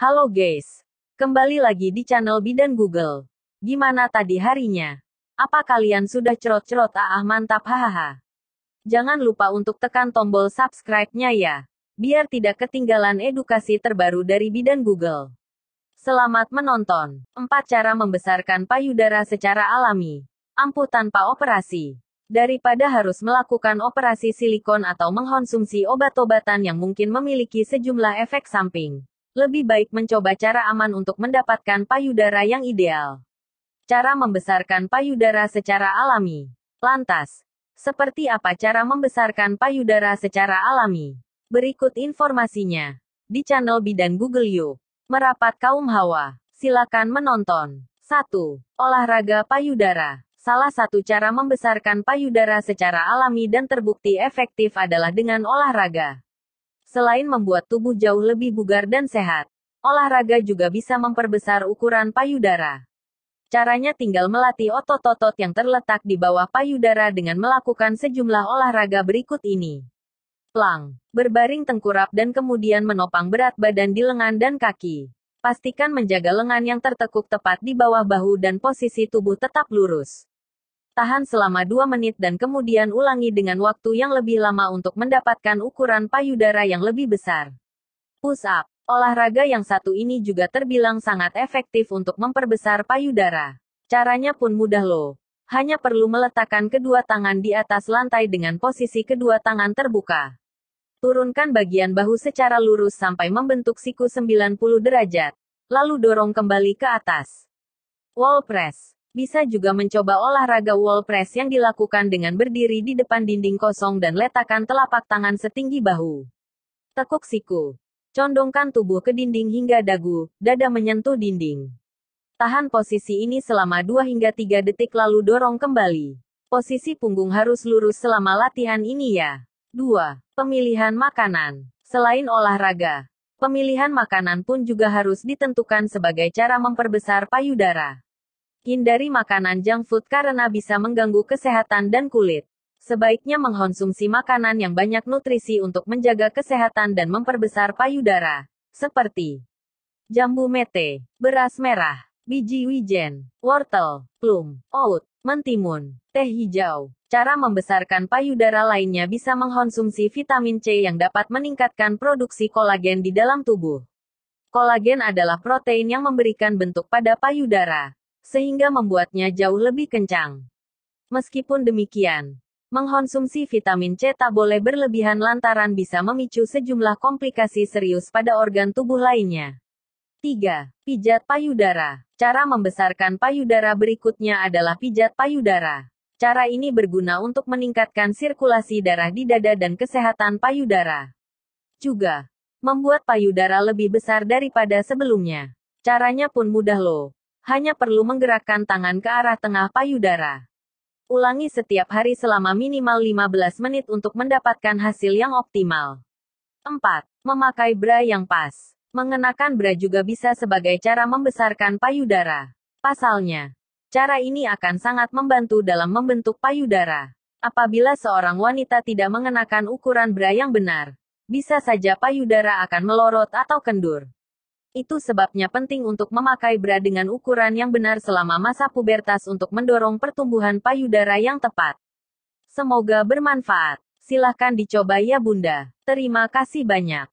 Halo guys, kembali lagi di channel Bidan Google. Gimana tadi harinya? Apa kalian sudah cerot-cerot ah mantap hahaha? Jangan lupa untuk tekan tombol subscribe-nya ya, biar tidak ketinggalan edukasi terbaru dari Bidan Google. Selamat menonton. 4 cara membesarkan payudara secara alami, ampuh tanpa operasi daripada harus melakukan operasi silikon atau mengkonsumsi obat-obatan yang mungkin memiliki sejumlah efek samping. Lebih baik mencoba cara aman untuk mendapatkan payudara yang ideal. Cara membesarkan payudara secara alami. Lantas, seperti apa cara membesarkan payudara secara alami? Berikut informasinya. Di channel Bidan Google You. Merapat kaum hawa. Silakan menonton. 1. Olahraga payudara. Salah satu cara membesarkan payudara secara alami dan terbukti efektif adalah dengan olahraga. Selain membuat tubuh jauh lebih bugar dan sehat, olahraga juga bisa memperbesar ukuran payudara. Caranya tinggal melatih otot-otot yang terletak di bawah payudara dengan melakukan sejumlah olahraga berikut ini. Plank, berbaring tengkurap dan kemudian menopang berat badan di lengan dan kaki. Pastikan menjaga lengan yang tertekuk tepat di bawah bahu dan posisi tubuh tetap lurus. Tahan selama 2 menit dan kemudian ulangi dengan waktu yang lebih lama untuk mendapatkan ukuran payudara yang lebih besar. Push up. Olahraga yang satu ini juga terbilang sangat efektif untuk memperbesar payudara. Caranya pun mudah loh. Hanya perlu meletakkan kedua tangan di atas lantai dengan posisi kedua tangan terbuka. Turunkan bagian bahu secara lurus sampai membentuk siku 90 derajat. Lalu dorong kembali ke atas. Wall press. Bisa juga mencoba olahraga wall press yang dilakukan dengan berdiri di depan dinding kosong dan letakkan telapak tangan setinggi bahu. Tekuk siku. Condongkan tubuh ke dinding hingga dagu, dada menyentuh dinding. Tahan posisi ini selama 2 hingga 3 detik lalu dorong kembali. Posisi punggung harus lurus selama latihan ini ya. 2. Pemilihan makanan. Selain olahraga, pemilihan makanan pun juga harus ditentukan sebagai cara memperbesar payudara. Hindari makanan junk food karena bisa mengganggu kesehatan dan kulit. Sebaiknya mengkonsumsi makanan yang banyak nutrisi untuk menjaga kesehatan dan memperbesar payudara, seperti jambu mete, beras merah, biji wijen, wortel, plum, oat, mentimun, teh hijau. Cara membesarkan payudara lainnya bisa mengkonsumsi vitamin C yang dapat meningkatkan produksi kolagen di dalam tubuh. Kolagen adalah protein yang memberikan bentuk pada payudara, sehingga membuatnya jauh lebih kencang. Meskipun demikian, mengonsumsi vitamin C tak boleh berlebihan lantaran bisa memicu sejumlah komplikasi serius pada organ tubuh lainnya. 3. Pijat payudara. Cara membesarkan payudara berikutnya adalah pijat payudara. Cara ini berguna untuk meningkatkan sirkulasi darah di dada dan kesehatan payudara. Juga, membuat payudara lebih besar daripada sebelumnya. Caranya pun mudah loh hanya perlu menggerakkan tangan ke arah tengah payudara. Ulangi setiap hari selama minimal 15 menit untuk mendapatkan hasil yang optimal. 4. Memakai bra yang pas. Mengenakan bra juga bisa sebagai cara membesarkan payudara. Pasalnya, cara ini akan sangat membantu dalam membentuk payudara. Apabila seorang wanita tidak mengenakan ukuran bra yang benar, bisa saja payudara akan melorot atau kendur. Itu sebabnya penting untuk memakai bra dengan ukuran yang benar selama masa pubertas untuk mendorong pertumbuhan payudara yang tepat. Semoga bermanfaat. Silahkan dicoba ya Bunda. Terima kasih banyak.